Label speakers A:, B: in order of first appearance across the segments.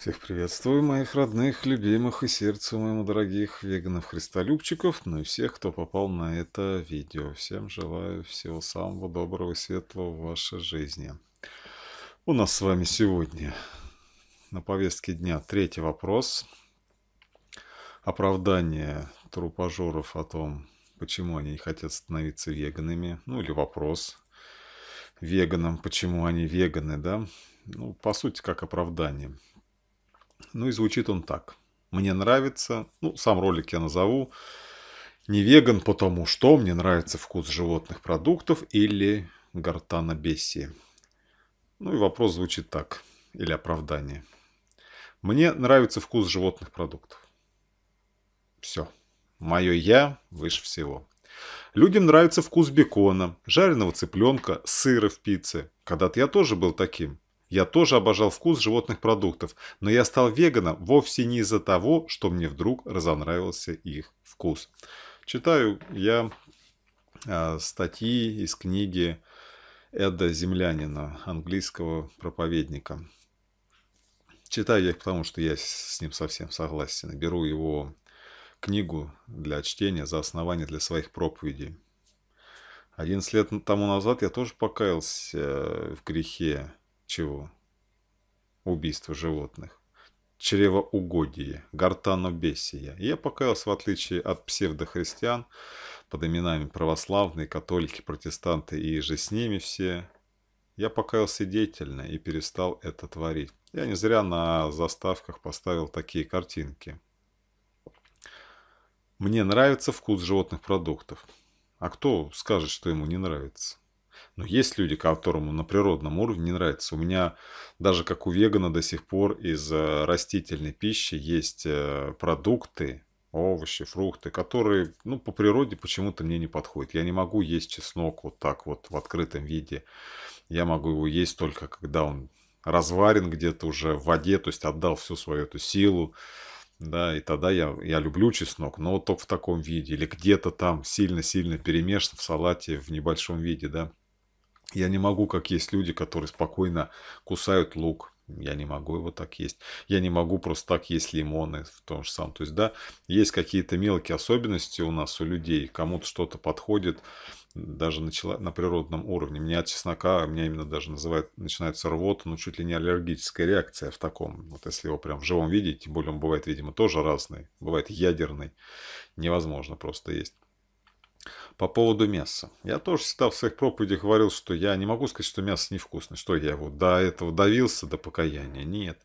A: Всех приветствую, моих родных, любимых и сердцу моему дорогих веганов-христолюбчиков, ну и всех, кто попал на это видео. Всем желаю всего самого доброго и светлого в вашей жизни. У нас с вами сегодня на повестке дня третий вопрос. Оправдание трупажоров о том, почему они не хотят становиться веганами. Ну или вопрос веганам, почему они веганы, да? Ну, по сути, как оправдание – ну и звучит он так. Мне нравится, ну сам ролик я назову, не веган, потому что мне нравится вкус животных продуктов или гортанобесие. Ну и вопрос звучит так, или оправдание. Мне нравится вкус животных продуктов. Все. Мое «я» выше всего. Людям нравится вкус бекона, жареного цыпленка, сыра в пицце. Когда-то я тоже был таким. Я тоже обожал вкус животных продуктов, но я стал веганом вовсе не из-за того, что мне вдруг разонравился их вкус. Читаю я а, статьи из книги Эда Землянина, английского проповедника. Читаю я их потому, что я с ним совсем согласен. Беру его книгу для чтения за основание для своих проповедей. 11 лет тому назад я тоже покаялся э, в грехе чего? Убийство животных. Чревоугодие, гортанобесия. Я покаялся, в отличие от псевдохристиан, под именами православные, католики, протестанты и же с ними все, я покаялся деятельно и перестал это творить. Я не зря на заставках поставил такие картинки. Мне нравится вкус животных продуктов. А кто скажет, что ему не нравится? Но есть люди, которым на природном уровне не нравится. У меня даже как у вегана до сих пор из э, растительной пищи есть э, продукты, овощи, фрукты, которые ну, по природе почему-то мне не подходят. Я не могу есть чеснок вот так вот в открытом виде. Я могу его есть только когда он разварен где-то уже в воде, то есть отдал всю свою эту силу. Да, и тогда я, я люблю чеснок, но только в таком виде. Или где-то там сильно-сильно перемешан в салате в небольшом виде, да. Я не могу, как есть люди, которые спокойно кусают лук. Я не могу его так есть. Я не могу просто так есть лимоны в том же самом. То есть, да, есть какие-то мелкие особенности у нас, у людей. Кому-то что-то подходит даже на, чело... на природном уровне. Меня от чеснока, меня именно даже называют, начинается рвота, но ну, чуть ли не аллергическая реакция в таком. Вот если его прям в живом виде, тем более он бывает, видимо, тоже разный. Бывает ядерный. Невозможно просто есть. По поводу мяса. Я тоже всегда в своих проповедях говорил, что я не могу сказать, что мясо невкусное. Что я его до этого давился, до покаяния? Нет.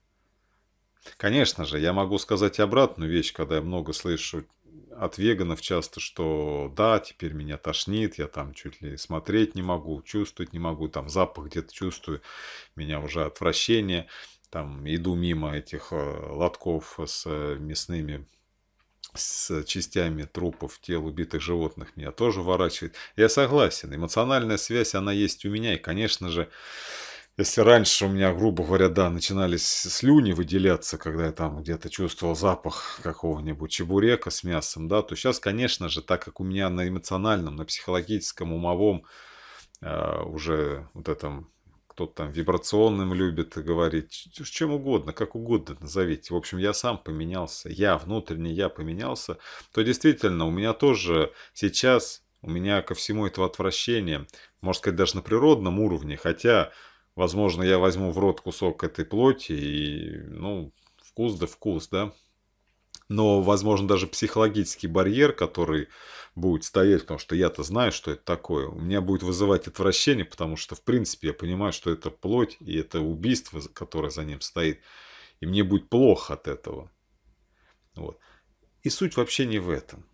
A: Конечно же, я могу сказать обратную вещь, когда я много слышу от веганов часто, что да, теперь меня тошнит, я там чуть ли смотреть не могу, чувствовать не могу, там запах где-то чувствую, меня уже отвращение, там иду мимо этих э, лотков с э, мясными с частями трупов тел убитых животных меня тоже ворачивает. Я согласен, эмоциональная связь, она есть у меня, и, конечно же, если раньше у меня, грубо говоря, да, начинались слюни выделяться, когда я там где-то чувствовал запах какого-нибудь чебурека с мясом, да, то сейчас, конечно же, так как у меня на эмоциональном, на психологическом, умовом э, уже вот этом кто-то там вибрационным любит говорить, чем угодно, как угодно назовите. В общем, я сам поменялся, я, внутренний я поменялся, то действительно у меня тоже сейчас, у меня ко всему этого отвращение, можно сказать, даже на природном уровне, хотя, возможно, я возьму в рот кусок этой плоти и, ну, вкус да вкус, да, но, возможно, даже психологический барьер, который будет стоять, потому что я-то знаю, что это такое, у меня будет вызывать отвращение, потому что, в принципе, я понимаю, что это плоть и это убийство, которое за ним стоит, и мне будет плохо от этого. Вот. И суть вообще не в этом.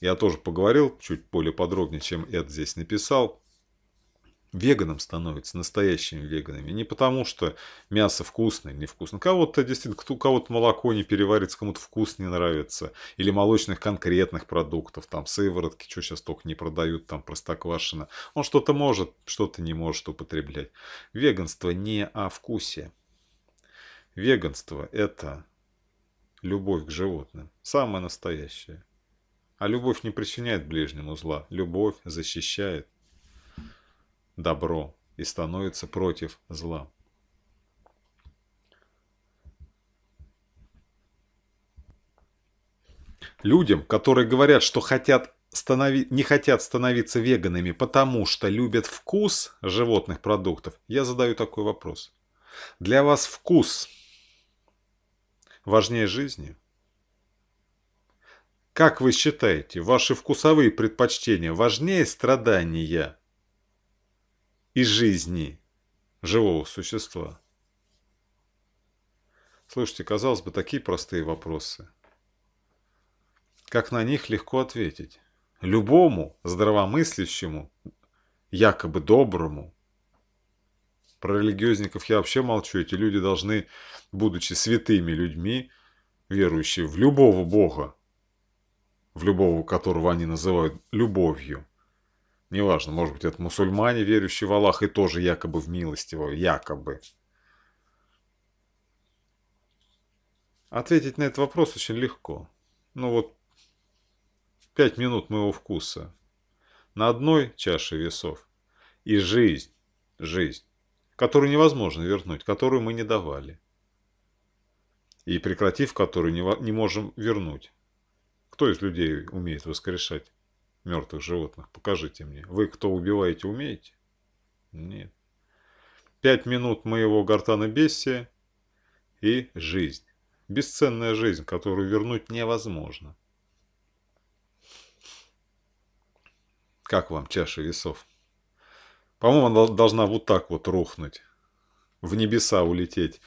A: Я тоже поговорил чуть более подробнее, чем Эд здесь написал веганом становятся, настоящими веганами. Не потому, что мясо вкусное или невкусное. Ну, кого-то действительно, у кого-то молоко не переварится, кому-то вкус не нравится. Или молочных конкретных продуктов, там сыворотки, что сейчас только не продают, там простоквашино. Он что-то может, что-то не может употреблять. Веганство не о вкусе. Веганство – это любовь к животным. Самое настоящее. А любовь не причиняет ближнему зла. Любовь защищает, добро и становится против зла. Людям, которые говорят, что хотят станови... не хотят становиться веганами, потому что любят вкус животных продуктов, я задаю такой вопрос. Для вас вкус важнее жизни? Как вы считаете, ваши вкусовые предпочтения важнее страдания и жизни живого существа. Слушайте, казалось бы, такие простые вопросы. Как на них легко ответить? Любому здравомыслящему, якобы доброму. Про религиозников я вообще молчу. Эти люди должны, будучи святыми людьми, верующие в любого бога, в любого которого они называют любовью, Неважно, может быть, это мусульмане, верующие в Аллах, и тоже якобы в милость его, якобы. Ответить на этот вопрос очень легко. Ну вот, пять минут моего вкуса. На одной чаше весов. И жизнь, жизнь, которую невозможно вернуть, которую мы не давали. И прекратив которую не, можем вернуть. Кто из людей умеет воскрешать? мертвых животных? Покажите мне. Вы, кто убиваете, умеете? Нет. Пять минут моего гортана бессия и жизнь. Бесценная жизнь, которую вернуть невозможно. Как вам чаша весов? По-моему, она должна вот так вот рухнуть. В небеса улететь.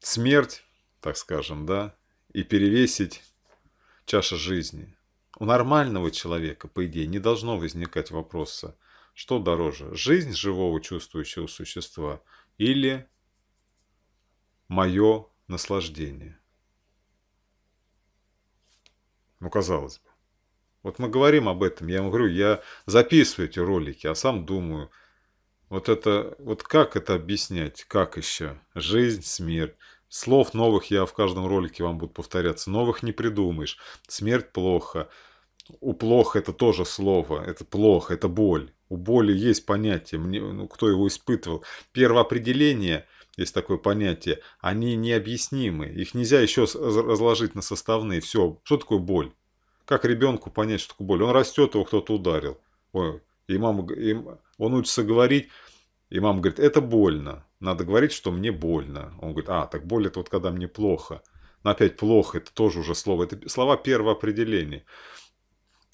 A: Смерть, так скажем, да, и перевесить чаша жизни – у нормального человека, по идее, не должно возникать вопроса, что дороже, жизнь живого чувствующего существа или мое наслаждение. Ну, казалось бы. Вот мы говорим об этом, я вам говорю, я записываю эти ролики, а сам думаю, вот это, вот как это объяснять, как еще? Жизнь, смерть. Слов новых я в каждом ролике вам буду повторяться, новых не придумаешь. Смерть плохо у плох это тоже слово, это плохо, это боль. У боли есть понятие, мне, ну, кто его испытывал. Первоопределение, есть такое понятие, они необъяснимы. Их нельзя еще разложить на составные. Все, что такое боль? Как ребенку понять, что такое боль? Он растет, его кто-то ударил. Ой, и мама, и он учится говорить, и мама говорит, это больно. Надо говорить, что мне больно. Он говорит, а, так боль это вот когда мне плохо. Но опять плохо, это тоже уже слово. Это слова первоопределения.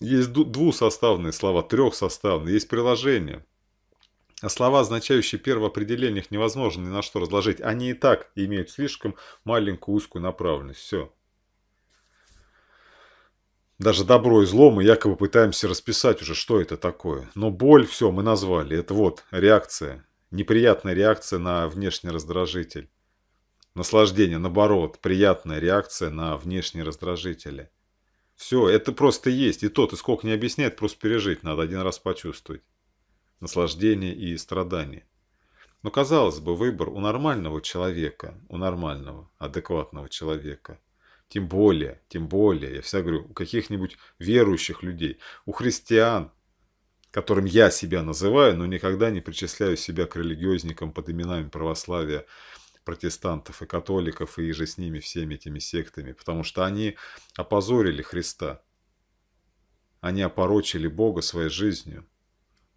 A: Есть двусоставные слова, трехсоставные, есть приложения. А слова, означающие первоопределение, их невозможно ни на что разложить. Они и так имеют слишком маленькую узкую направленность. Все. Даже добро и зло мы якобы пытаемся расписать уже, что это такое. Но боль, все, мы назвали. Это вот реакция. Неприятная реакция на внешний раздражитель. Наслаждение, наоборот, приятная реакция на внешние раздражители. Все, это просто есть. И тот, и сколько не объясняет, просто пережить надо, один раз почувствовать. Наслаждение и страдание. Но, казалось бы, выбор у нормального человека, у нормального, адекватного человека. Тем более, тем более, я всегда говорю, у каких-нибудь верующих людей, у христиан, которым я себя называю, но никогда не причисляю себя к религиозникам под именами православия, протестантов и католиков и же с ними всеми этими сектами, потому что они опозорили Христа. Они опорочили Бога своей жизнью.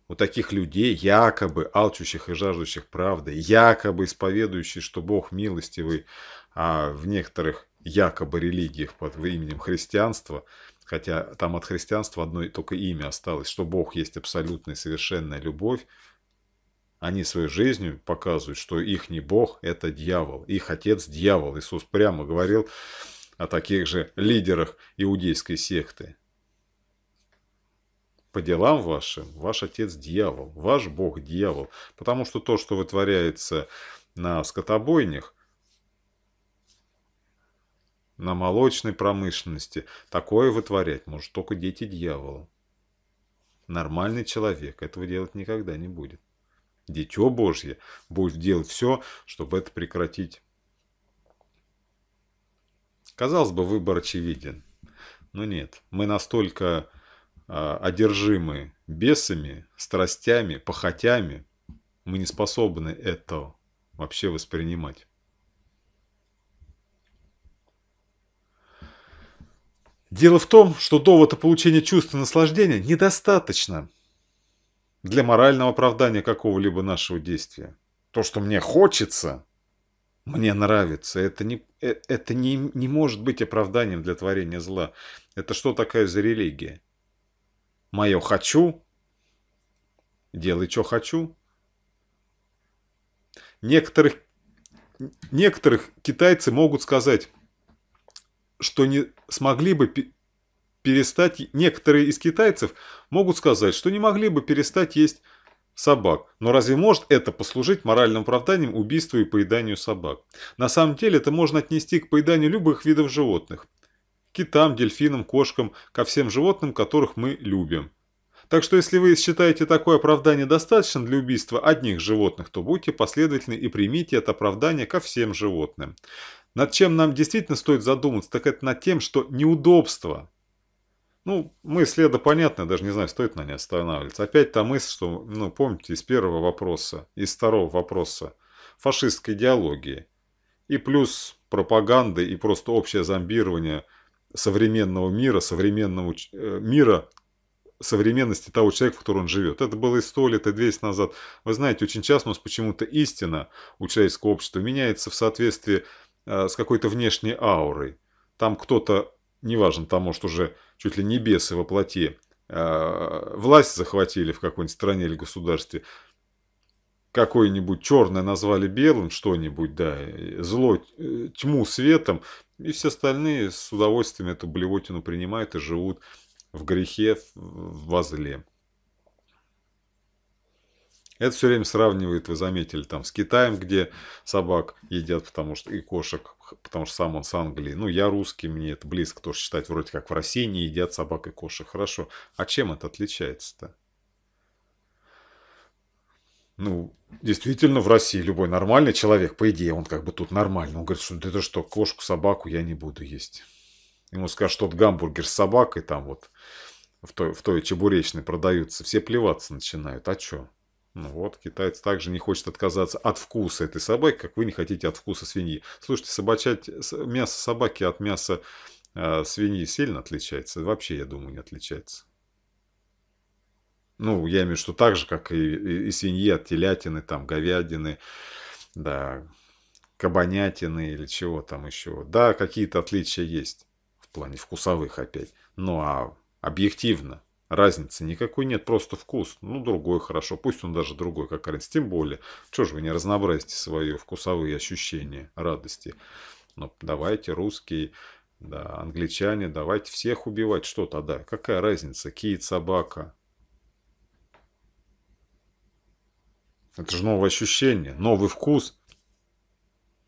A: У таких людей, якобы алчущих и жаждущих правды, якобы исповедующих, что Бог милостивый, а в некоторых якобы религиях под именем христианства, хотя там от христианства одно только имя осталось, что Бог есть абсолютная совершенная любовь, они своей жизнью показывают, что их не Бог, это дьявол. Их отец дьявол. Иисус прямо говорил о таких же лидерах иудейской секты. По делам вашим, ваш отец дьявол, ваш Бог дьявол. Потому что то, что вытворяется на скотобойнях, на молочной промышленности, такое вытворять может только дети дьявола. Нормальный человек этого делать никогда не будет. Дитё Божье будет делать все, чтобы это прекратить. Казалось бы, выбор очевиден. Но нет, мы настолько а, одержимы бесами, страстями, похотями, мы не способны это вообще воспринимать. Дело в том, что довода получения чувства наслаждения недостаточно – для морального оправдания какого-либо нашего действия. То, что мне хочется, мне нравится, это, не, э, это не, не может быть оправданием для творения зла. Это что такая за религия? Мое «хочу» – делай, что хочу. Некоторых, некоторых китайцы могут сказать, что не смогли бы перестать... Некоторые из китайцев могут сказать, что не могли бы перестать есть собак. Но разве может это послужить моральным оправданием убийству и поеданию собак? На самом деле это можно отнести к поеданию любых видов животных. китам, дельфинам, кошкам, ко всем животным, которых мы любим. Так что если вы считаете такое оправдание достаточным для убийства одних животных, то будьте последовательны и примите это оправдание ко всем животным. Над чем нам действительно стоит задуматься, так это над тем, что неудобство ну, мы следа понятно, даже не знаю, стоит на ней останавливаться. Опять та мысль, что, ну, помните, из первого вопроса, из второго вопроса фашистской идеологии. И плюс пропаганды и просто общее зомбирование современного мира, современного э, мира, современности того человека, в котором он живет. Это было и сто лет, и 200 назад. Вы знаете, очень часто у нас почему-то истина у человеческого общества меняется в соответствии э, с какой-то внешней аурой. Там кто-то неважно там, может, уже чуть ли не бесы во плоти, а, власть захватили в какой-нибудь стране или государстве, какое-нибудь черное назвали белым, что-нибудь, да, зло, э, тьму светом, и все остальные с удовольствием эту блевотину принимают и живут в грехе, в возле. Это все время сравнивает, вы заметили, там с Китаем, где собак едят, потому что и кошек, потому что сам он с Англии. Ну, я русский, мне это близко тоже считать. Вроде как в России не едят собак и кошек. Хорошо. А чем это отличается-то? Ну, действительно, в России любой нормальный человек, по идее, он как бы тут нормальный. Он говорит, что это что, кошку, собаку я не буду есть. Ему скажут, что вот гамбургер с собакой там вот в той, в той чебуречной продаются. Все плеваться начинают. А что? Ну вот, китаец также не хочет отказаться от вкуса этой собаки, как вы не хотите от вкуса свиньи. Слушайте, собачать, мясо собаки от мяса э, свиньи сильно отличается? Вообще, я думаю, не отличается. Ну, я имею в виду, что так же, как и, и, и свиньи от телятины, там, говядины, да, кабанятины или чего там еще. Да, какие-то отличия есть в плане вкусовых опять. Ну, а объективно – Разницы никакой нет, просто вкус. Ну, другой хорошо, пусть он даже другой, как раньше. Тем более, что же вы не разнообразите свои вкусовые ощущения радости. Но ну, давайте русские, да, англичане, давайте всех убивать. Что тогда? Какая разница? киит собака. Это же новое ощущение, новый вкус.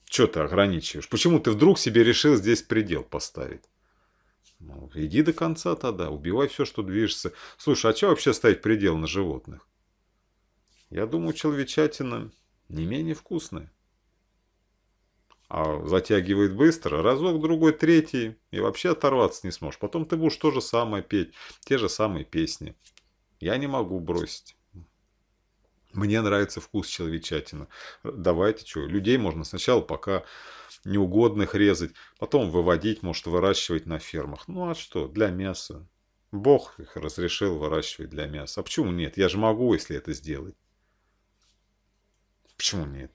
A: Что ты ограничиваешь? Почему ты вдруг себе решил здесь предел поставить? Ну, иди до конца тогда, убивай все, что движется. Слушай, а что вообще ставить предел на животных? Я думаю, человечатина не менее вкусная. А затягивает быстро, разок, другой, третий, и вообще оторваться не сможешь. Потом ты будешь то же самое петь, те же самые песни. Я не могу бросить. Мне нравится вкус человечатина. Давайте, что, людей можно сначала пока неугодных резать, потом выводить, может, выращивать на фермах. Ну а что, для мяса. Бог их разрешил выращивать для мяса. А почему нет? Я же могу, если это сделать. Почему нет?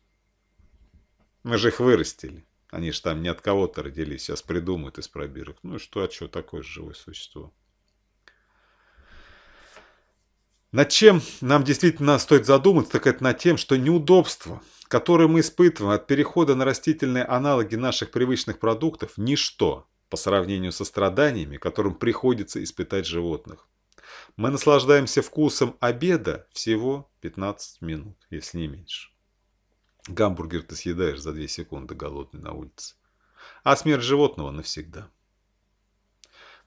A: Мы же их вырастили. Они же там не от кого-то родились. Сейчас придумают из пробирок. Ну и что, а что, такое живое существо. Над чем нам действительно стоит задуматься, так это над тем, что неудобства, которые мы испытываем от перехода на растительные аналоги наших привычных продуктов, ничто по сравнению со страданиями, которым приходится испытать животных. Мы наслаждаемся вкусом обеда всего 15 минут, если не меньше. Гамбургер ты съедаешь за 2 секунды голодный на улице. А смерть животного навсегда.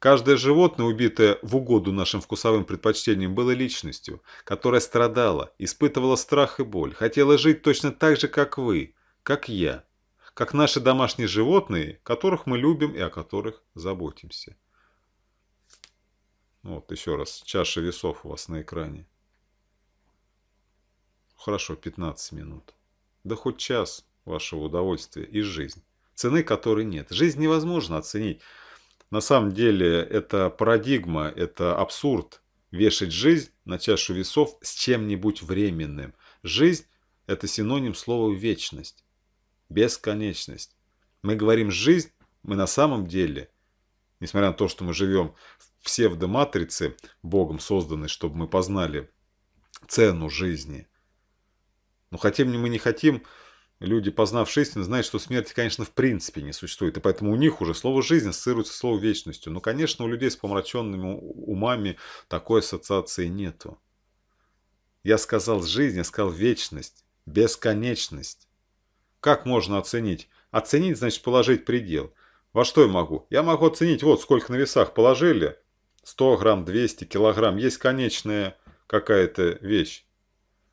A: Каждое животное, убитое в угоду нашим вкусовым предпочтениям, было личностью, которая страдала, испытывала страх и боль, хотела жить точно так же, как вы, как я, как наши домашние животные, которых мы любим и о которых заботимся. Вот еще раз, чаша весов у вас на экране. Хорошо, 15 минут. Да хоть час вашего удовольствия и жизнь, цены которой нет. Жизнь невозможно оценить, на самом деле это парадигма, это абсурд. Вешать жизнь на чашу весов с чем-нибудь временным. Жизнь – это синоним слова «вечность», «бесконечность». Мы говорим «жизнь», мы на самом деле, несмотря на то, что мы живем в псевдоматрице, Богом созданной, чтобы мы познали цену жизни, но хотим ли мы не хотим – люди, познавшие истину, знают, что смерти, конечно, в принципе не существует, и поэтому у них уже слово «жизнь» ассоциируется с словом «вечностью». Но, конечно, у людей с помраченными умами такой ассоциации нету. Я сказал «жизнь», я сказал «вечность», «бесконечность». Как можно оценить? Оценить значит положить предел. Во что я могу? Я могу оценить, вот сколько на весах положили, 100 грамм, 200 килограмм, есть конечная какая-то вещь.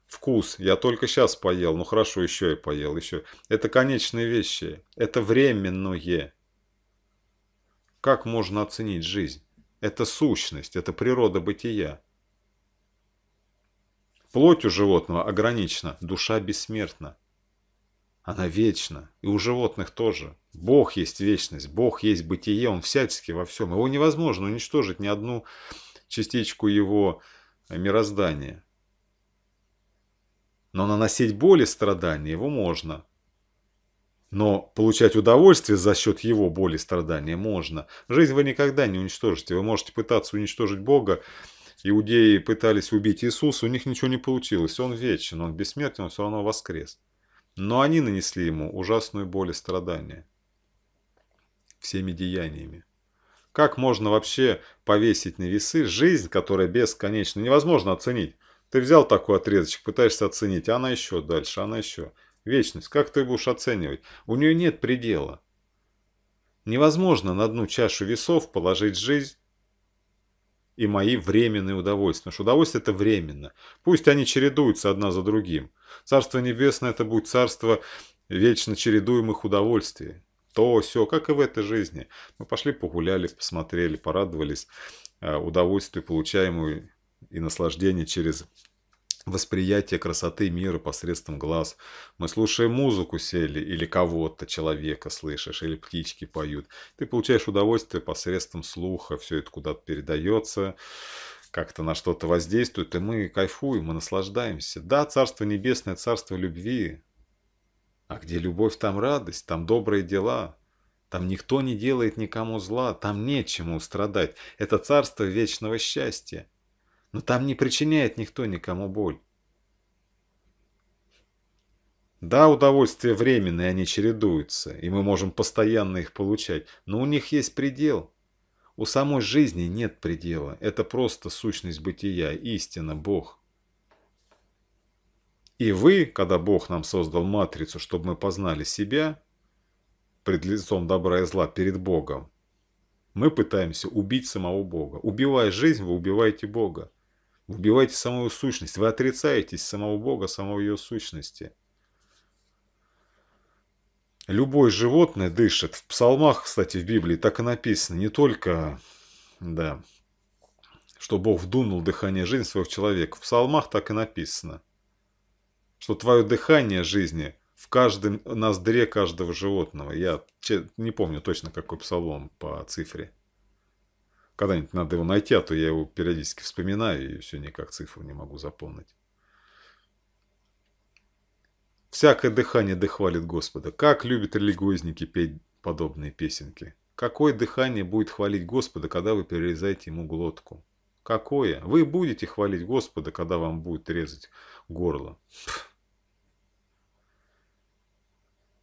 A: Вкус. Я только сейчас поел. Ну хорошо, еще и поел. Еще. Это конечные вещи. Это временное. Как можно оценить жизнь? Это сущность, это природа бытия. Плоть у животного ограничена, душа бессмертна. Она вечна, и у животных тоже. Бог есть вечность, Бог есть бытие, Он всячески во всем. Его невозможно уничтожить ни одну частичку его э, мироздания но наносить боль и страдания его можно. Но получать удовольствие за счет его боли и страдания можно. Жизнь вы никогда не уничтожите. Вы можете пытаться уничтожить Бога. Иудеи пытались убить Иисуса, у них ничего не получилось. Он вечен, он бессмертен, он все равно воскрес. Но они нанесли ему ужасную боль и страдания. Всеми деяниями. Как можно вообще повесить на весы жизнь, которая бесконечна? Невозможно оценить. Ты взял такой отрезочек, пытаешься оценить, а она еще дальше, а она еще. Вечность. Как ты будешь оценивать? У нее нет предела. Невозможно на одну чашу весов положить жизнь и мои временные удовольствия. Потому что удовольствие это временно. Пусть они чередуются одна за другим. Царство Небесное это будет царство вечно чередуемых удовольствий. То, все, как и в этой жизни. Мы пошли, погуляли, посмотрели, порадовались а, удовольствию, получаемую и наслаждение через восприятие красоты мира посредством глаз. Мы слушаем музыку сели или кого-то, человека слышишь, или птички поют. Ты получаешь удовольствие посредством слуха, все это куда-то передается как-то на что-то воздействует, и мы кайфуем, мы наслаждаемся. Да, Царство Небесное, Царство Любви. А где любовь, там радость, там добрые дела. Там никто не делает никому зла, там нечему страдать. Это Царство Вечного Счастья. Но там не причиняет никто никому боль. Да, удовольствия временные, они чередуются, и мы можем постоянно их получать, но у них есть предел. У самой жизни нет предела, это просто сущность бытия, истина, Бог. И вы, когда Бог нам создал матрицу, чтобы мы познали себя, пред лицом добра и зла, перед Богом, мы пытаемся убить самого Бога. Убивая жизнь, вы убиваете Бога убиваете самую сущность, вы отрицаетесь самого Бога, самого ее сущности. Любое животное дышит. В псалмах, кстати, в Библии так и написано. Не только, да, что Бог вдунул дыхание жизни своего человека. В псалмах так и написано, что твое дыхание жизни в каждом ноздре каждого животного. Я не помню точно, какой псалом по цифре. Когда-нибудь надо его найти, а то я его периодически вспоминаю и все никак цифру не могу запомнить. Всякое дыхание дохвалит Господа. Как любят религиозники петь подобные песенки. Какое дыхание будет хвалить Господа, когда вы перерезаете ему глотку? Какое? Вы будете хвалить Господа, когда вам будет резать горло.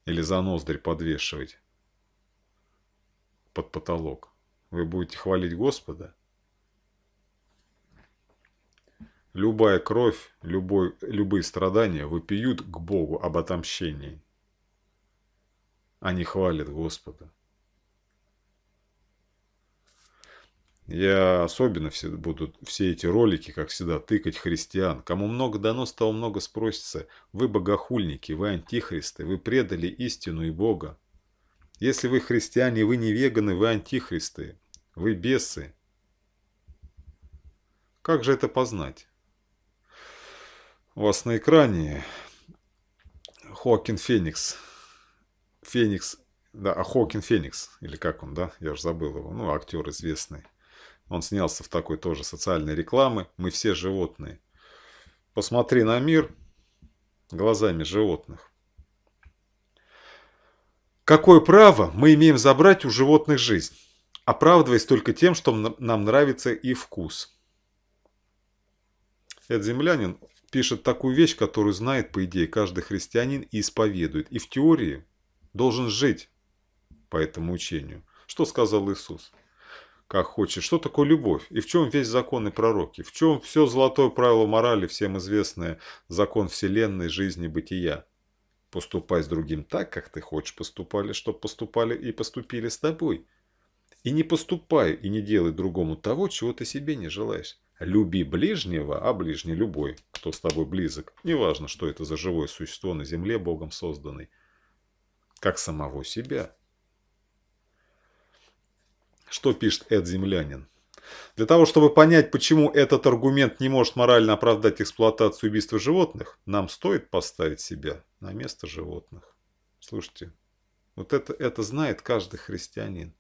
A: Или за ноздрь подвешивать под потолок вы будете хвалить Господа. Любая кровь, любой, любые страдания вопиют к Богу об отомщении. Они хвалят Господа. Я особенно все, буду все эти ролики, как всегда, тыкать христиан. Кому много дано, стало много спросится. Вы богохульники, вы антихристы, вы предали истину и Бога. Если вы христиане, вы не веганы, вы антихристы. Вы бесы. Как же это познать? У вас на экране Хоакин Феникс. Феникс, да, а Хоакин Феникс, или как он, да? Я же забыл его. Ну, актер известный. Он снялся в такой тоже социальной рекламы. Мы все животные. Посмотри на мир глазами животных. Какое право мы имеем забрать у животных жизнь? оправдываясь только тем, что нам нравится и вкус. Этот землянин пишет такую вещь, которую знает, по идее, каждый христианин и исповедует. И в теории должен жить по этому учению. Что сказал Иисус? Как хочешь. Что такое любовь? И в чем весь закон и пророки? В чем все золотое правило морали, всем известное закон вселенной, жизни, бытия? Поступай с другим так, как ты хочешь поступали, чтобы поступали и поступили с тобой. И не поступай и не делай другому того, чего ты себе не желаешь. Люби ближнего, а ближний любой, кто с тобой близок. Неважно, что это за живое существо на земле, Богом созданный. Как самого себя. Что пишет Эд Землянин? Для того, чтобы понять, почему этот аргумент не может морально оправдать эксплуатацию убийства животных, нам стоит поставить себя на место животных. Слушайте, вот это, это знает каждый христианин.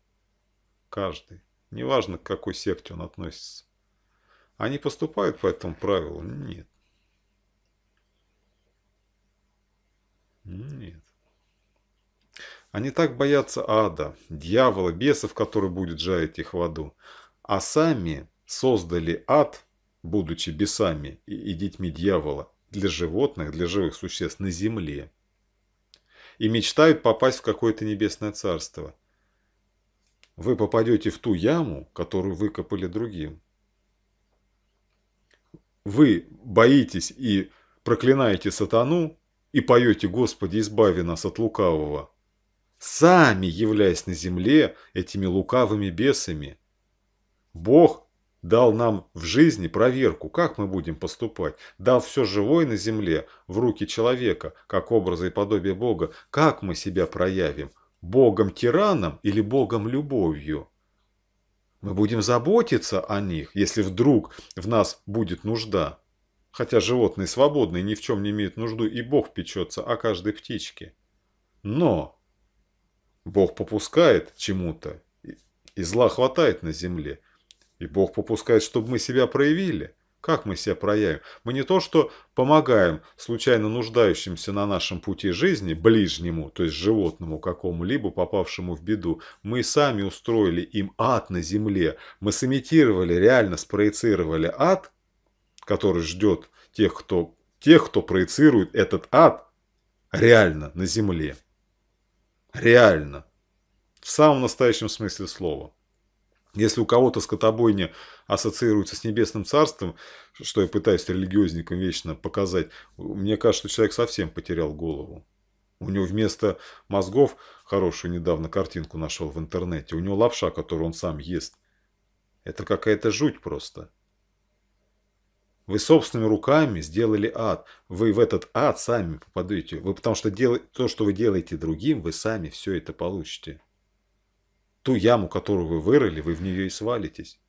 A: Каждый. Неважно, к какой секте он относится. Они поступают по этому правилу? Нет. Нет. Они так боятся ада, дьявола, бесов, который будет жарить их в аду. А сами создали ад, будучи бесами и, и детьми дьявола, для животных, для живых существ на земле. И мечтают попасть в какое-то небесное царство – вы попадете в ту яму, которую выкопали другим. Вы боитесь и проклинаете сатану, и поете «Господи, избави нас от лукавого», сами являясь на земле этими лукавыми бесами. Бог дал нам в жизни проверку, как мы будем поступать, дал все живое на земле в руки человека, как образа и подобие Бога, как мы себя проявим – Богом-тираном или Богом-любовью. Мы будем заботиться о них, если вдруг в нас будет нужда. Хотя животные свободные ни в чем не имеют нужду, и Бог печется о каждой птичке. Но Бог попускает чему-то, и зла хватает на земле. И Бог попускает, чтобы мы себя проявили – как мы себя проявим? Мы не то что помогаем случайно нуждающимся на нашем пути жизни, ближнему, то есть животному какому-либо, попавшему в беду. Мы сами устроили им ад на земле. Мы сымитировали, реально спроецировали ад, который ждет тех, кто, тех, кто проецирует этот ад реально на земле. Реально. В самом настоящем смысле слова. Если у кого-то скотобойня ассоциируется с Небесным Царством, что я пытаюсь религиозникам вечно показать, мне кажется, что человек совсем потерял голову. У него вместо мозгов, хорошую недавно картинку нашел в интернете, у него лапша, которую он сам ест. Это какая-то жуть просто. Вы собственными руками сделали ад. Вы в этот ад сами попадете. Вы потому что дел... то, что вы делаете другим, вы сами все это получите ту яму, которую вы вырыли, вы в нее и свалитесь.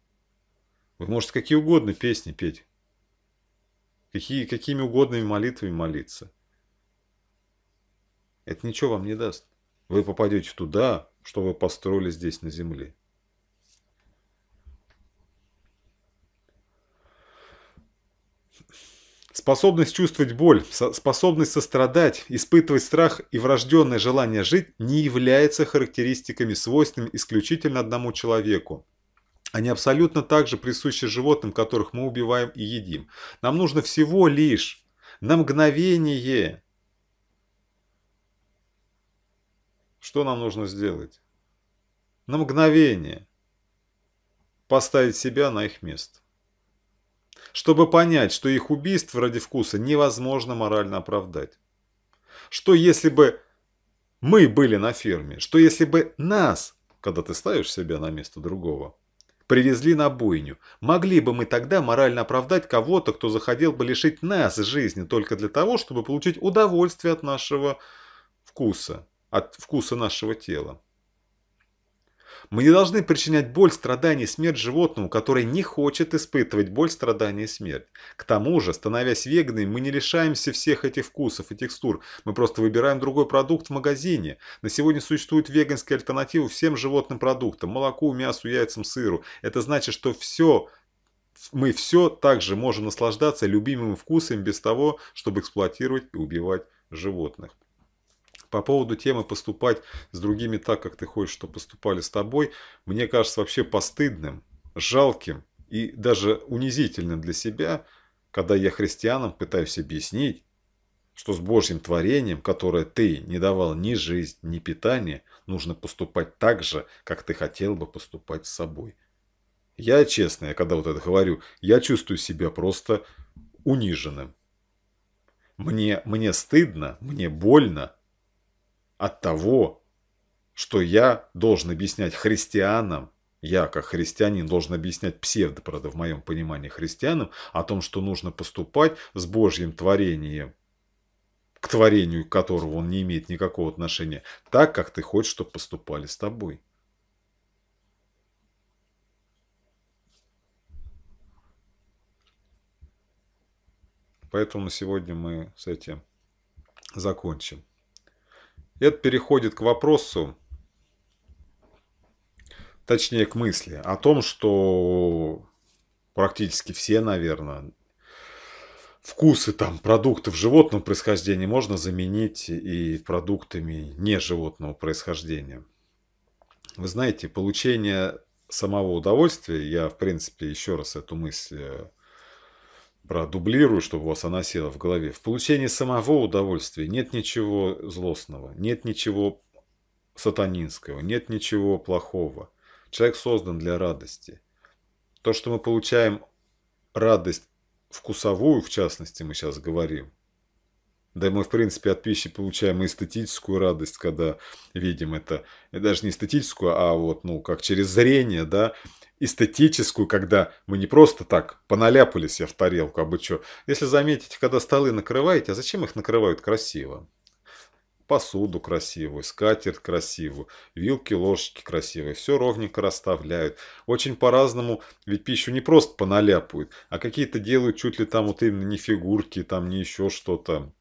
A: Вы можете какие угодно песни петь, какие, какими угодными молитвами молиться. Это ничего вам не даст. Вы попадете туда, что вы построили здесь на земле. Способность чувствовать боль, способность сострадать, испытывать страх и врожденное желание жить не являются характеристиками, свойственными исключительно одному человеку. Они абсолютно также присущи животным, которых мы убиваем и едим. Нам нужно всего лишь на мгновение. Что нам нужно сделать? На мгновение поставить себя на их место чтобы понять, что их убийство ради вкуса невозможно морально оправдать. Что если бы мы были на ферме? Что если бы нас, когда ты ставишь себя на место другого, привезли на бойню? Могли бы мы тогда морально оправдать кого-то, кто захотел бы лишить нас жизни только для того, чтобы получить удовольствие от нашего вкуса, от вкуса нашего тела? Мы не должны причинять боль, страдания и смерть животному, который не хочет испытывать боль, страдания и смерть. К тому же, становясь веганами, мы не лишаемся всех этих вкусов и текстур. Мы просто выбираем другой продукт в магазине. На сегодня существует веганская альтернатива всем животным продуктам – молоку, мясу, яйцам, сыру. Это значит, что все мы все также можем наслаждаться любимыми вкусами без того, чтобы эксплуатировать и убивать животных. По поводу темы поступать с другими так, как ты хочешь, что поступали с тобой, мне кажется вообще постыдным, жалким и даже унизительным для себя, когда я христианам пытаюсь объяснить, что с Божьим творением, которое ты не давал ни жизнь, ни питание, нужно поступать так же, как ты хотел бы поступать с собой. Я, честно, я когда вот это говорю, я чувствую себя просто униженным. Мне, мне стыдно, мне больно, от того, что я должен объяснять христианам, я как христианин должен объяснять псевдо, правда, в моем понимании христианам, о том, что нужно поступать с Божьим творением, к творению которого он не имеет никакого отношения, так, как ты хочешь, чтобы поступали с тобой. Поэтому сегодня мы с этим закончим. Это переходит к вопросу, точнее к мысли о том, что практически все, наверное, вкусы там продуктов животного происхождения можно заменить и продуктами неживотного происхождения. Вы знаете, получение самого удовольствия, я, в принципе, еще раз эту мысль э, продублирую, чтобы у вас она села в голове. В получении самого удовольствия нет ничего злостного, нет ничего сатанинского, нет ничего плохого. Человек создан для радости. То, что мы получаем радость вкусовую, в частности, мы сейчас говорим, да мы, в принципе, от пищи получаем и эстетическую радость, когда видим это. И даже не эстетическую, а вот, ну, как через зрение, да, эстетическую, когда мы не просто так поналяпались я в тарелку, а бы что. Если заметите, когда столы накрываете, а зачем их накрывают красиво? посуду красивую, скатерть красивую, вилки, ложечки красивые, все ровненько расставляют. Очень по-разному, ведь пищу не просто поналяпают, а какие-то делают чуть ли там вот именно не фигурки, там не еще что-то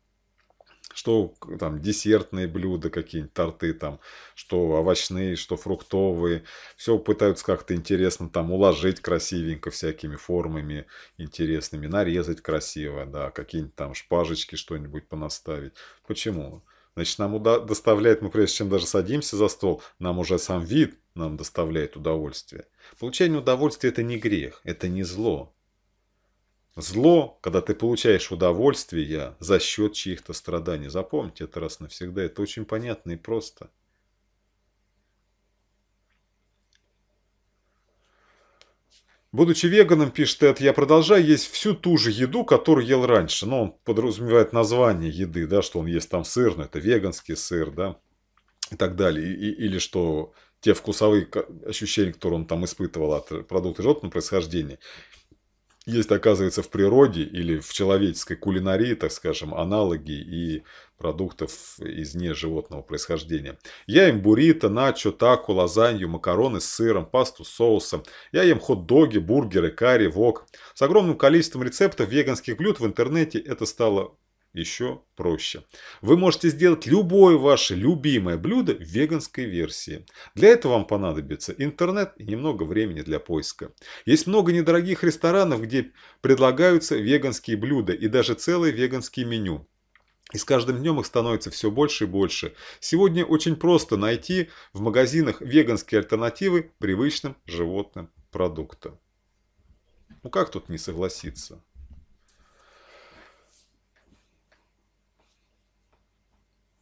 A: что там десертные блюда какие-нибудь, торты там, что овощные, что фруктовые. Все пытаются как-то интересно там уложить красивенько всякими формами интересными, нарезать красиво, да, какие-нибудь там шпажечки что-нибудь понаставить. Почему? Значит, нам уда доставляет, мы прежде чем даже садимся за стол, нам уже сам вид нам доставляет удовольствие. Получение удовольствия – это не грех, это не зло. Зло, когда ты получаешь удовольствие за счет чьих-то страданий. Запомните это раз навсегда. Это очень понятно и просто. Будучи веганом, пишет Эд, я продолжаю есть всю ту же еду, которую ел раньше. Но он подразумевает название еды, да, что он ест там сыр, но ну, это веганский сыр, да, и так далее. И, и, или что те вкусовые ощущения, которые он там испытывал от продуктов животного происхождения, есть, оказывается, в природе или в человеческой кулинарии, так скажем, аналоги и продуктов из неживотного происхождения. Я ем буррито, начо, таку, лазанью, макароны с сыром, пасту с соусом. Я ем хот-доги, бургеры, карри, вок. С огромным количеством рецептов веганских блюд в интернете это стало еще проще. Вы можете сделать любое ваше любимое блюдо в веганской версии. Для этого вам понадобится интернет и немного времени для поиска. Есть много недорогих ресторанов, где предлагаются веганские блюда и даже целое веганские меню. И с каждым днем их становится все больше и больше. Сегодня очень просто найти в магазинах веганские альтернативы привычным животным продуктам. Ну как тут не согласиться?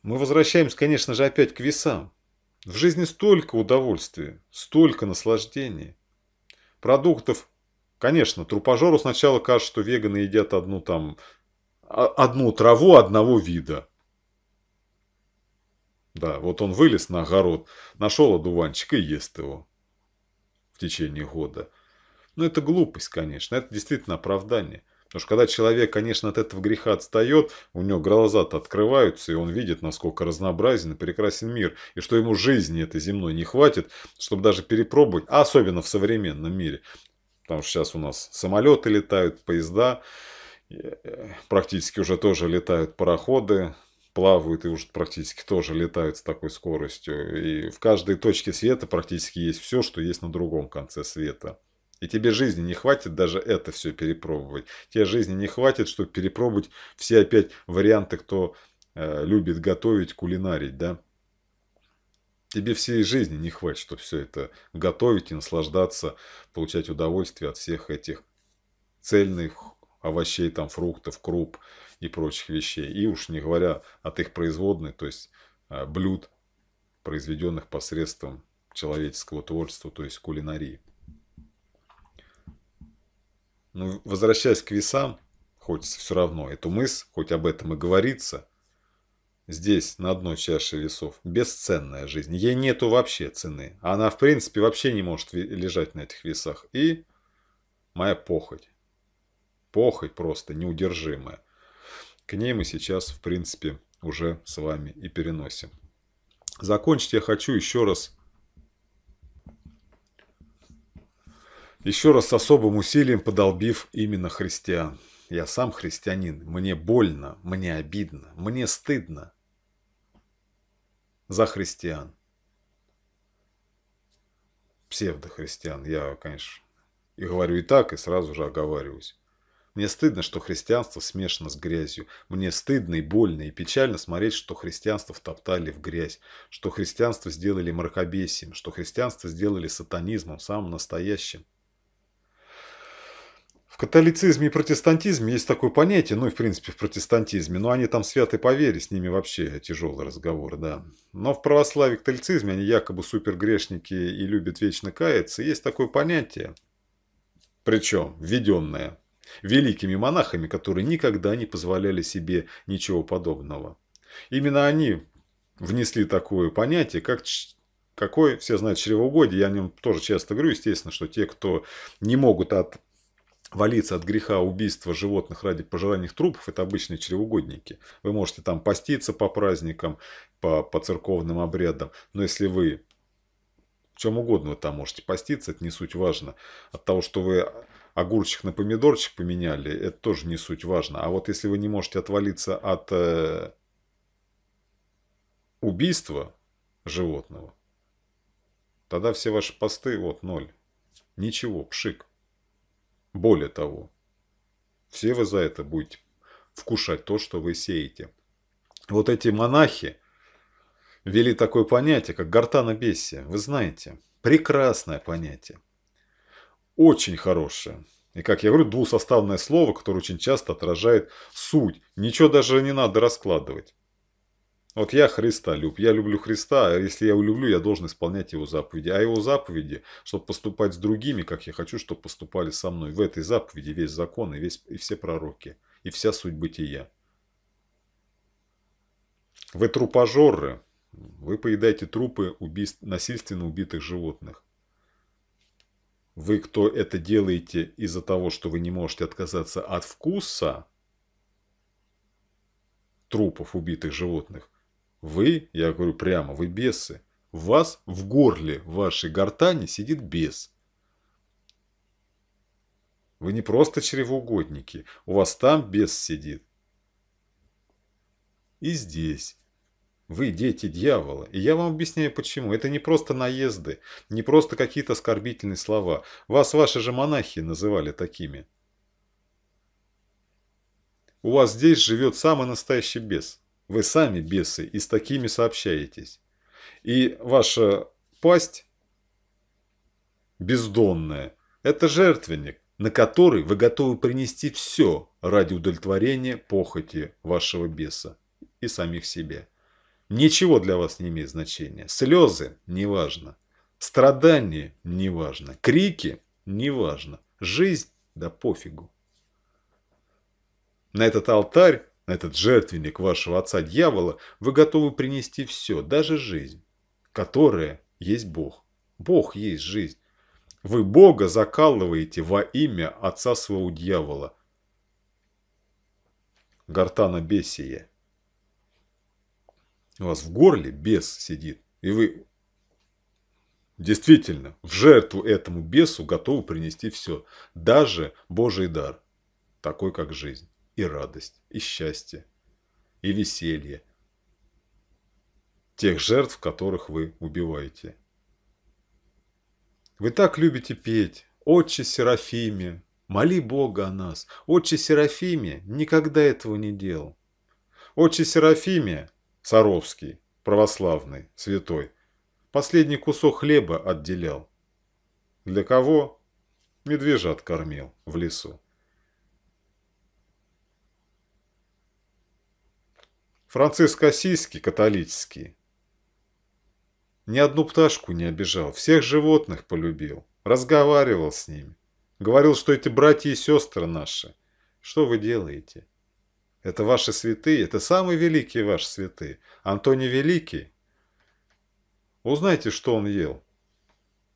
A: Мы возвращаемся, конечно же, опять к весам. В жизни столько удовольствия, столько наслаждений. Продуктов, конечно, трупожору сначала кажется, что веганы едят одну там, а, одну траву одного вида. Да, вот он вылез на огород, нашел одуванчик и ест его в течение года. Но ну, это глупость, конечно, это действительно оправдание. Потому что когда человек, конечно, от этого греха отстает, у него глаза-то открываются, и он видит, насколько разнообразен и прекрасен мир, и что ему жизни этой земной не хватит, чтобы даже перепробовать, а особенно в современном мире. Потому что сейчас у нас самолеты летают, поезда, э, практически уже тоже летают пароходы, плавают и уже практически тоже летают с такой скоростью. И в каждой точке света практически есть все, что есть на другом конце света. И тебе жизни не хватит даже это все перепробовать. Тебе жизни не хватит, чтобы перепробовать все опять варианты, кто э, любит готовить, кулинарить, да. Тебе всей жизни не хватит, чтобы все это готовить и наслаждаться, получать удовольствие от всех этих цельных овощей, там, фруктов, круп и прочих вещей. И уж не говоря от их производной, то есть э, блюд, произведенных посредством человеческого творчества, то есть кулинарии. Но ну, возвращаясь к весам, хоть все равно, эту мыс, хоть об этом и говорится, здесь, на одной чаше весов, бесценная жизнь. Ей нету вообще цены. Она, в принципе, вообще не может лежать на этих весах. И моя похоть. Похоть просто неудержимая. К ней мы сейчас, в принципе, уже с вами и переносим. Закончить я хочу еще раз Еще раз с особым усилием подолбив именно христиан. Я сам христианин. Мне больно, мне обидно, мне стыдно. За христиан. Псевдохристиан. Я, конечно, и говорю и так, и сразу же оговариваюсь. Мне стыдно, что христианство смешано с грязью. Мне стыдно и больно и печально смотреть, что христианство втоптали в грязь, что христианство сделали мракобесием, что христианство сделали сатанизмом самым настоящим. В католицизме и протестантизме есть такое понятие, ну и в принципе в протестантизме, но они там святы по вере, с ними вообще тяжелый разговор, да. Но в православии и католицизме они якобы супергрешники и любят вечно каяться, есть такое понятие, причем введенное великими монахами, которые никогда не позволяли себе ничего подобного. Именно они внесли такое понятие, как какой, все знают, чревоугодие, я о нем тоже часто говорю, естественно, что те, кто не могут от валиться от греха убийства животных ради пожирания их трупов, это обычные чревоугодники. Вы можете там поститься по праздникам, по, по церковным обрядам, но если вы чем угодно вы там можете поститься, это не суть важно. От того, что вы огурчик на помидорчик поменяли, это тоже не суть важно. А вот если вы не можете отвалиться от э, убийства животного, тогда все ваши посты вот ноль. Ничего, пшик. Более того, все вы за это будете вкушать то, что вы сеете. Вот эти монахи ввели такое понятие, как гортана бессия. Вы знаете, прекрасное понятие. Очень хорошее. И, как я говорю, двусоставное слово, которое очень часто отражает суть. Ничего даже не надо раскладывать. Вот я Христа люб, я люблю Христа, а если я его люблю, я должен исполнять его заповеди. А его заповеди, чтобы поступать с другими, как я хочу, чтобы поступали со мной. В этой заповеди весь закон и, весь, и все пророки, и вся суть бытия. Вы трупожоры, вы поедаете трупы убийств, насильственно убитых животных. Вы, кто это делаете из-за того, что вы не можете отказаться от вкуса трупов убитых животных, вы, я говорю прямо, вы бесы. В вас в горле в вашей гортани сидит бес. Вы не просто чревоугодники, у вас там бес сидит. И здесь. Вы дети дьявола. И я вам объясняю почему. Это не просто наезды, не просто какие-то оскорбительные слова. Вас ваши же монахи называли такими. У вас здесь живет самый настоящий бес. Вы сами бесы и с такими сообщаетесь. И ваша пасть бездонная – это жертвенник, на который вы готовы принести все ради удовлетворения похоти вашего беса и самих себе. Ничего для вас не имеет значения. Слезы – неважно. Страдания – неважно. Крики – неважно. Жизнь – да пофигу. На этот алтарь на Этот жертвенник вашего отца-дьявола вы готовы принести все, даже жизнь, которая есть Бог. Бог есть жизнь. Вы Бога закалываете во имя отца своего дьявола. Гартана Бесия. У вас в горле бес сидит, и вы действительно в жертву этому бесу готовы принести все, даже Божий дар, такой как жизнь и радость, и счастье, и веселье тех жертв, которых вы убиваете. Вы так любите петь «Отче Серафиме, моли Бога о нас». Отче Серафиме никогда этого не делал. Отче Серафиме, Саровский, православный, святой, последний кусок хлеба отделял. Для кого? Медвежат кормил в лесу. Франциск Осийский католический. Ни одну пташку не обижал, всех животных полюбил, разговаривал с ними. Говорил, что эти братья и сестры наши. Что вы делаете? Это ваши святые, это самые великие ваши святые. Антоний Великий. Узнайте, что он ел.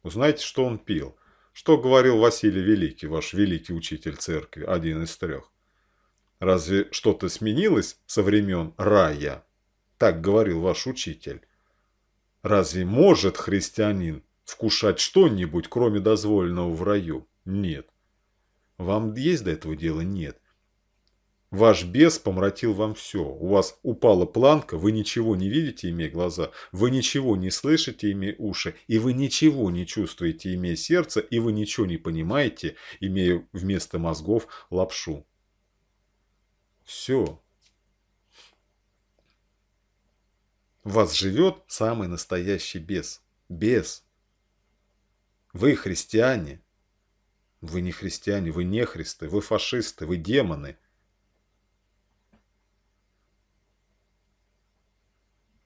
A: Узнайте, что он пил. Что говорил Василий Великий, ваш великий учитель церкви, один из трех. Разве что-то сменилось со времен рая? Так говорил ваш учитель. Разве может христианин вкушать что-нибудь, кроме дозволенного в раю? Нет. Вам есть до этого дела? Нет. Ваш бес помротил вам все. У вас упала планка, вы ничего не видите, имея глаза, вы ничего не слышите, имея уши, и вы ничего не чувствуете, имея сердце, и вы ничего не понимаете, имея вместо мозгов лапшу. Все. В вас живет самый настоящий бес. Бес. Вы христиане. Вы не христиане, вы не христы, вы фашисты, вы демоны.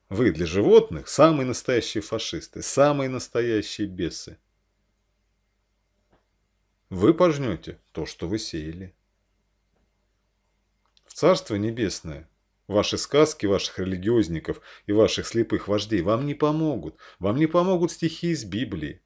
A: Вы для животных самые настоящие фашисты, самые настоящие бесы. Вы пожнете то, что вы сеяли. Царство Небесное. Ваши сказки ваших религиозников и ваших слепых вождей вам не помогут. Вам не помогут стихи из Библии.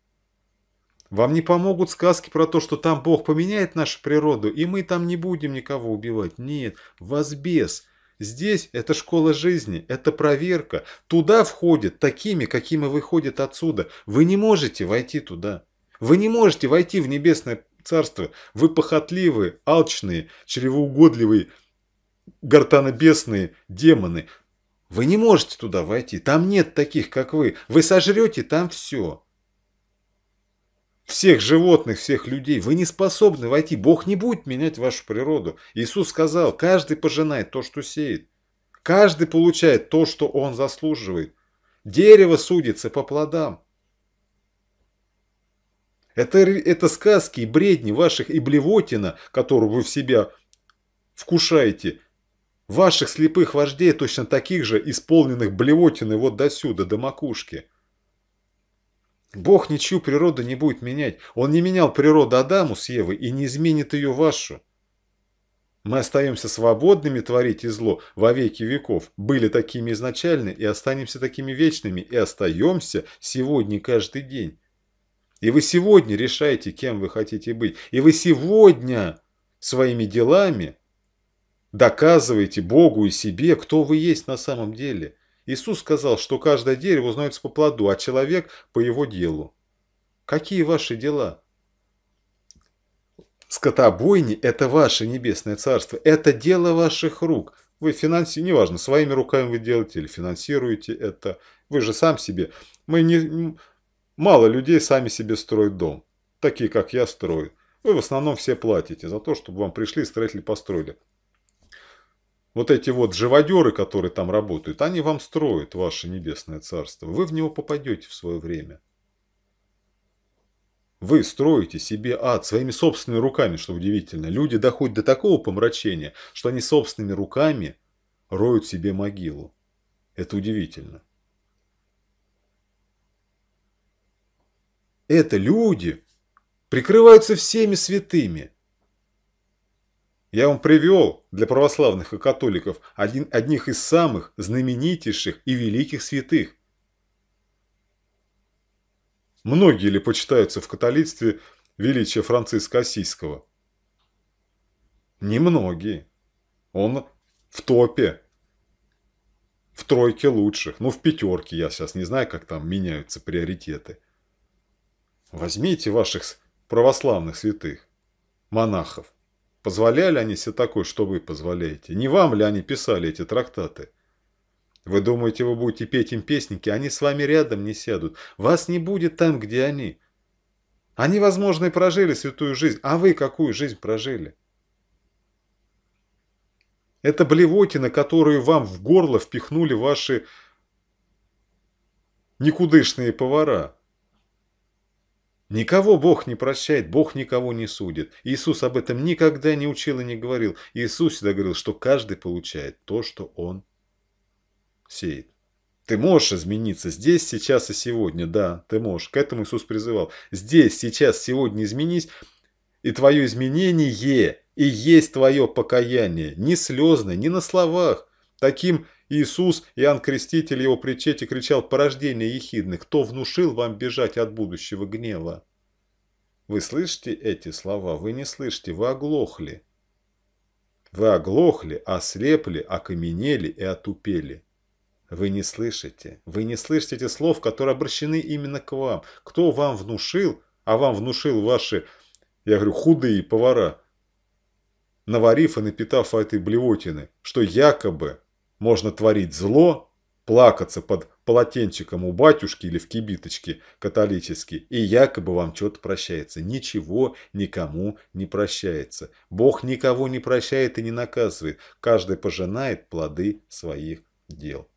A: Вам не помогут сказки про то, что там Бог поменяет нашу природу, и мы там не будем никого убивать. Нет, вас без. Здесь это школа жизни, это проверка. Туда входят такими, какими выходят отсюда. Вы не можете войти туда. Вы не можете войти в небесное царство. Вы похотливые, алчные, чревоугодливые, гортанобесные демоны. Вы не можете туда войти, там нет таких, как вы. Вы сожрете там все. Всех животных, всех людей. Вы не способны войти. Бог не будет менять вашу природу. Иисус сказал, каждый пожинает то, что сеет. Каждый получает то, что он заслуживает. Дерево судится по плодам. Это, это сказки и бредни ваших и блевотина, которую вы в себя вкушаете, Ваших слепых вождей точно таких же, исполненных блевотины вот досюда, до макушки. Бог ничью природу не будет менять. Он не менял природу Адаму с Евой и не изменит ее вашу. Мы остаемся свободными творить и зло во веки веков. Были такими изначально и останемся такими вечными. И остаемся сегодня каждый день. И вы сегодня решаете, кем вы хотите быть. И вы сегодня своими делами Доказывайте Богу и себе, кто вы есть на самом деле. Иисус сказал, что каждое дерево узнается по плоду, а человек по его делу. Какие ваши дела? Скотобойни – это ваше небесное царство, это дело ваших рук. Вы финанси... неважно, своими руками вы делаете или финансируете это. Вы же сам себе. Мы не... Мало людей сами себе строят дом. Такие, как я, строю. Вы в основном все платите за то, чтобы вам пришли строители построили. Вот эти вот живодеры, которые там работают, они вам строят ваше небесное царство. Вы в него попадете в свое время. Вы строите себе ад своими собственными руками, что удивительно. Люди доходят до такого помрачения, что они собственными руками роют себе могилу. Это удивительно. Это люди прикрываются всеми святыми – я вам привел для православных и католиков один, одних из самых знаменитейших и великих святых. Многие ли почитаются в католицтве величия Франциска Осийского? Немногие. Он в топе. В тройке лучших. Ну, в пятерке. Я сейчас не знаю, как там меняются приоритеты. Возьмите ваших православных святых, монахов. Позволяли они себе такое, что вы позволяете? Не вам ли они писали эти трактаты? Вы думаете, вы будете петь им песники? они с вами рядом не сядут. Вас не будет там, где они. Они, возможно, и прожили святую жизнь, а вы какую жизнь прожили? Это блевотина, которую вам в горло впихнули ваши никудышные повара. Никого Бог не прощает, Бог никого не судит. Иисус об этом никогда не учил и не говорил. Иисус всегда говорил, что каждый получает то, что он сеет. Ты можешь измениться здесь, сейчас и сегодня. Да, ты можешь. К этому Иисус призывал. Здесь, сейчас, сегодня изменись. И твое изменение и есть твое покаяние. Не слезное, не на словах. Таким Иисус, Иоанн Креститель, его причете кричал «Порождение ехидны! Кто внушил вам бежать от будущего гнева?» Вы слышите эти слова? Вы не слышите, вы оглохли. Вы оглохли, ослепли, окаменели и отупели. Вы не слышите. Вы не слышите эти слов, которые обращены именно к вам. Кто вам внушил, а вам внушил ваши, я говорю, худые повара, наварив и напитав этой блевотины, что якобы можно творить зло, плакаться под полотенчиком у батюшки или в кибиточке католически, и якобы вам что-то прощается. Ничего никому не прощается. Бог никого не прощает и не наказывает. Каждый пожинает плоды своих дел.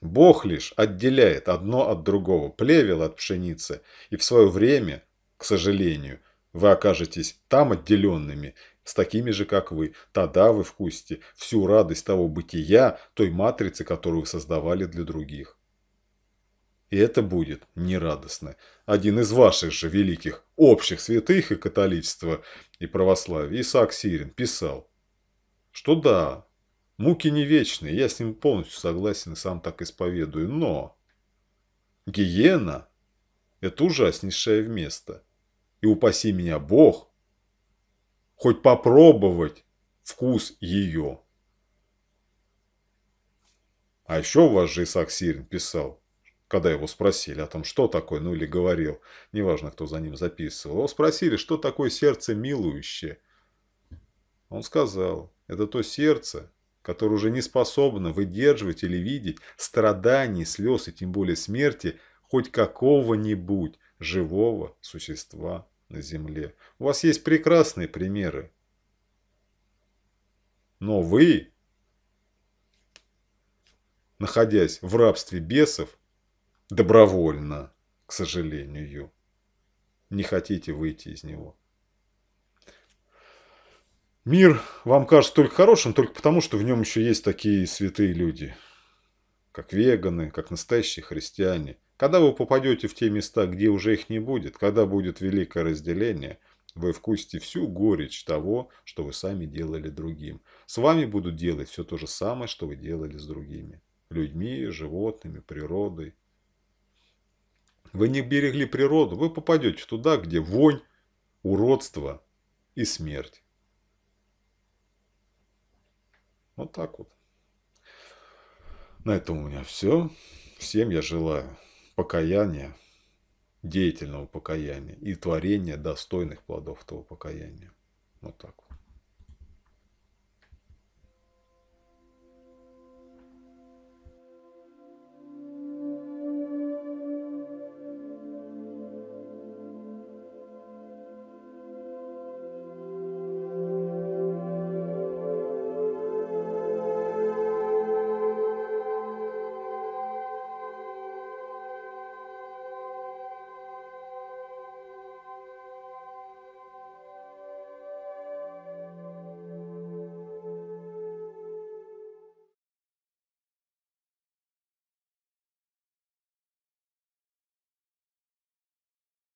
A: Бог лишь отделяет одно от другого, плевел от пшеницы, и в свое время, к сожалению, вы окажетесь там отделенными, с такими же, как вы. Тогда вы вкусите всю радость того бытия, той матрицы, которую вы создавали для других. И это будет нерадостно. Один из ваших же великих общих святых и католичества, и православия, Исаак Сирин, писал, что да, муки не вечные, я с ним полностью согласен и сам так исповедую, но гиена – это ужаснейшее место. И упаси меня Бог хоть попробовать вкус ее. А еще ваш же Исаак Сирин писал, когда его спросили о том, что такое, ну или говорил, неважно, кто за ним записывал, его спросили, что такое сердце милующее. Он сказал, это то сердце, которое уже не способно выдерживать или видеть страданий, слез и тем более смерти хоть какого-нибудь живого существа на земле. У вас есть прекрасные примеры. Но вы, находясь в рабстве бесов, добровольно, к сожалению, не хотите выйти из него. Мир вам кажется только хорошим, только потому, что в нем еще есть такие святые люди, как веганы, как настоящие христиане – когда вы попадете в те места, где уже их не будет, когда будет великое разделение, вы вкусите всю горечь того, что вы сами делали другим. С вами будут делать все то же самое, что вы делали с другими. Людьми, животными, природой. Вы не берегли природу, вы попадете туда, где вонь, уродство и смерть. Вот так вот. На этом у меня все. Всем я желаю покаяния, деятельного покаяния и творения достойных плодов этого покаяния. Вот так вот.